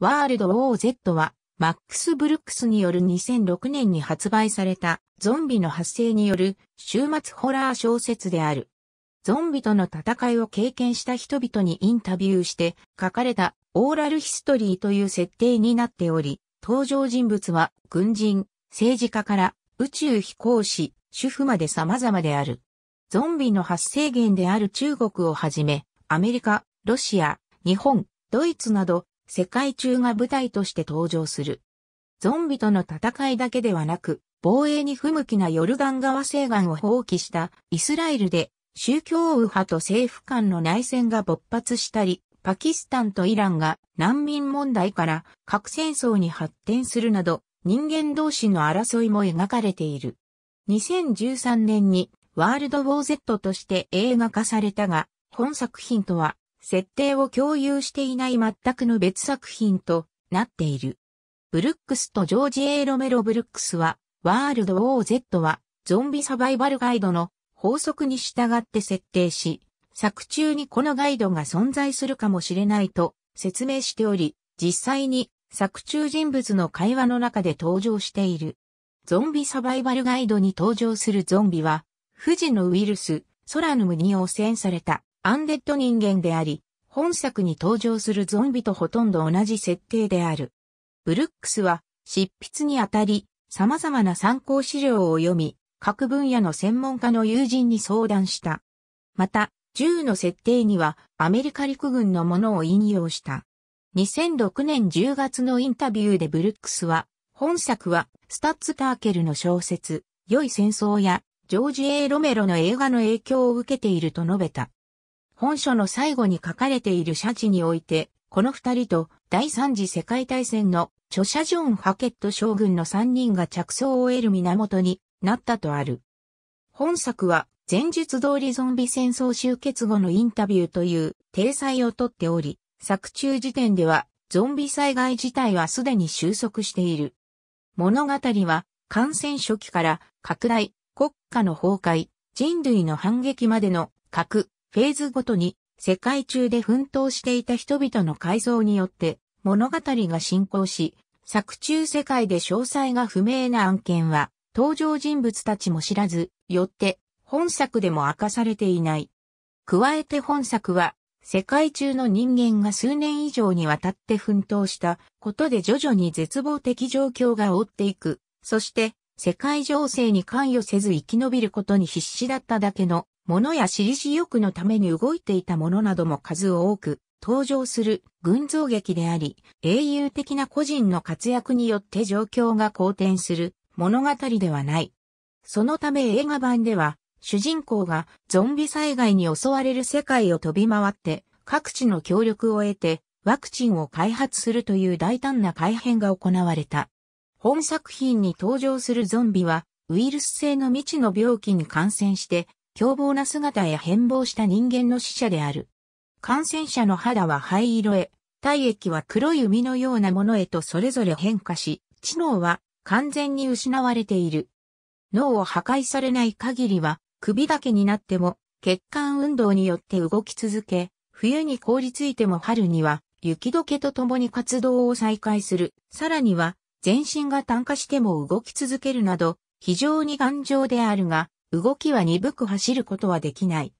ワールド・オー・ゼットは、マックス・ブルックスによる2006年に発売されたゾンビの発生による週末ホラー小説である。ゾンビとの戦いを経験した人々にインタビューして書かれたオーラルヒストリーという設定になっており、登場人物は軍人、政治家から宇宙飛行士、主婦まで様々である。ゾンビの発生源である中国をはじめ、アメリカ、ロシア、日本、ドイツなど世界中が舞台として登場する。ゾンビとの戦いだけではなく、防衛に不向きなヨルダン川西岸を放棄したイスラエルで宗教右派と政府間の内戦が勃発したり、パキスタンとイランが難民問題から核戦争に発展するなど人間同士の争いも描かれている。2013年にワールド・ウォー・ゼットとして映画化されたが、本作品とは設定を共有していない全くの別作品となっている。ブルックスとジョージ・エロメロ・ブルックスは、ワールド・オー・ゼットは、ゾンビサバイバルガイドの法則に従って設定し、作中にこのガイドが存在するかもしれないと説明しており、実際に作中人物の会話の中で登場している。ゾンビサバイバルガイドに登場するゾンビは、富士のウイルス、ソラヌムに汚染されたアンデッド人間であり、本作に登場するゾンビとほとんど同じ設定である。ブルックスは執筆にあたり、様々な参考資料を読み、各分野の専門家の友人に相談した。また、銃の設定にはアメリカ陸軍のものを引用した。2006年10月のインタビューでブルックスは、本作はスタッツ・ターケルの小説、良い戦争やジョージ・エ A・ ロメロの映画の影響を受けていると述べた。本書の最後に書かれているャチにおいて、この二人と第三次世界大戦の著者ジョン・ハケット将軍の三人が着想を得る源になったとある。本作は前述通りゾンビ戦争終結後のインタビューという体裁をとっており、作中時点ではゾンビ災害自体はすでに収束している。物語は感染初期から拡大、国家の崩壊、人類の反撃までの核、フェーズごとに世界中で奮闘していた人々の改造によって物語が進行し、作中世界で詳細が不明な案件は登場人物たちも知らず、よって本作でも明かされていない。加えて本作は世界中の人間が数年以上にわたって奮闘したことで徐々に絶望的状況が追っていく。そして世界情勢に関与せず生き延びることに必死だっただけの物や私利私欲のために動いていたものなども数多く登場する群像劇であり、英雄的な個人の活躍によって状況が好転する物語ではない。そのため映画版では、主人公がゾンビ災害に襲われる世界を飛び回って各地の協力を得てワクチンを開発するという大胆な改変が行われた。本作品に登場するゾンビはウイルス性の未知の病気に感染して凶暴な姿や変貌した人間の死者である。感染者の肌は灰色へ、体液は黒い海のようなものへとそれぞれ変化し、知能は完全に失われている。脳を破壊されない限りは、首だけになっても、血管運動によって動き続け、冬に凍りついても春には、雪解けとともに活動を再開する。さらには、全身が炭化しても動き続けるなど、非常に頑丈であるが、動きは鈍く走ることはできない。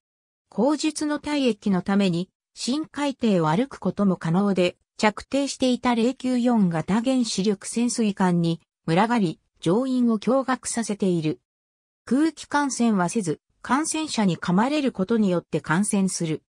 口述の体液のために、深海底を歩くことも可能で、着底していた094型原子力潜水艦に、群がり、乗員を驚愕させている。空気感染はせず、感染者に噛まれることによって感染する。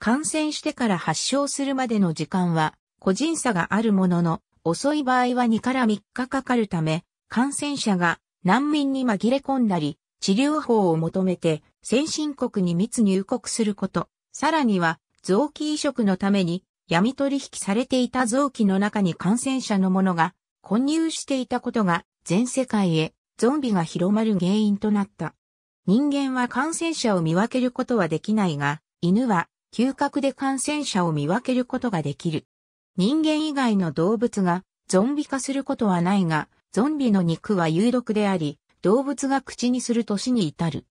感染してから発症するまでの時間は、個人差があるものの、遅い場合は2から3日かかるため、感染者が難民に紛れ込んだり、治療法を求めて先進国に密入国すること、さらには臓器移植のために闇取引されていた臓器の中に感染者のものが混入していたことが全世界へゾンビが広まる原因となった。人間は感染者を見分けることはできないが、犬は嗅覚で感染者を見分けることができる。人間以外の動物がゾンビ化することはないが、ゾンビの肉は有毒であり、動物が口にする年に至る。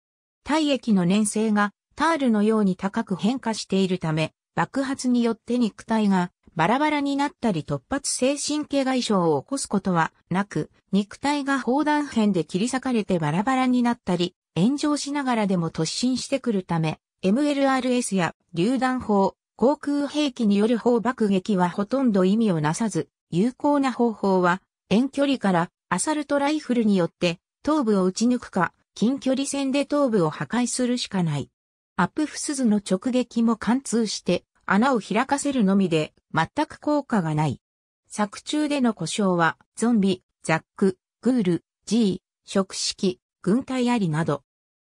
体液の粘性がタールのように高く変化しているため、爆発によって肉体がバラバラになったり突発性神経外傷を起こすことはなく、肉体が砲弾片で切り裂かれてバラバラになったり、炎上しながらでも突進してくるため、MLRS や榴弾砲、航空兵器による砲爆撃はほとんど意味をなさず、有効な方法は遠距離からアサルトライフルによって頭部を撃ち抜くか、近距離戦で頭部を破壊するしかない。アップフスズの直撃も貫通して穴を開かせるのみで全く効果がない。作中での故障はゾンビ、ザック、グール、G、食式、軍隊ありなど。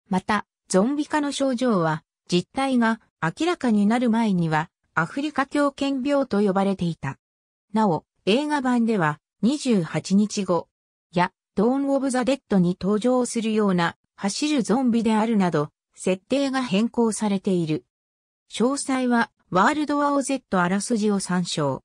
また、ゾンビ化の症状は実態が明らかになる前にはアフリカ狂犬病と呼ばれていた。なお、映画版では28日後やドーン・オブ・ザ・デッドに登場するような走るゾンビであるなど、設定が変更されている。詳細は、ワールド・ワオ Z あらすじを参照。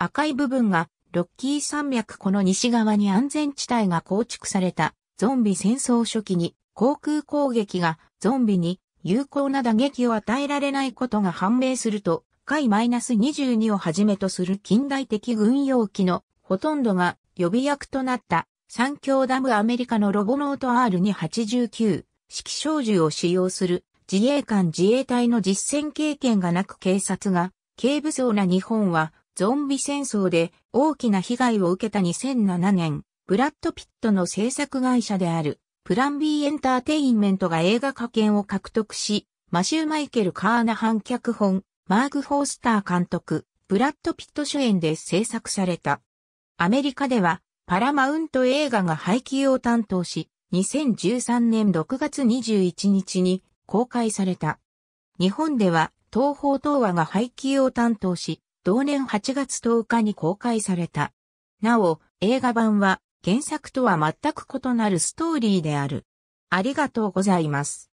赤い部分が、ロッキー山脈この西側に安全地帯が構築された、ゾンビ戦争初期に、航空攻撃が、ゾンビに、有効な打撃を与えられないことが判明すると、海 -22 をはじめとする近代的軍用機のほとんどが予備役となった三強ダムアメリカのロボノート R289 式小銃を使用する自衛官自衛隊の実戦経験がなく警察が警部層な日本はゾンビ戦争で大きな被害を受けた2007年、ブラッド・ピットの制作会社であるプラン B エンターテインメントが映画化権を獲得し、マシュー・マイケル・カーナハン脚本、マーク・ホースター監督、ブラッド・ピット主演で制作された。アメリカではパラマウント映画が配給を担当し、2013年6月21日に公開された。日本では東方東和が配給を担当し、同年8月10日に公開された。なお、映画版は原作とは全く異なるストーリーである。ありがとうございます。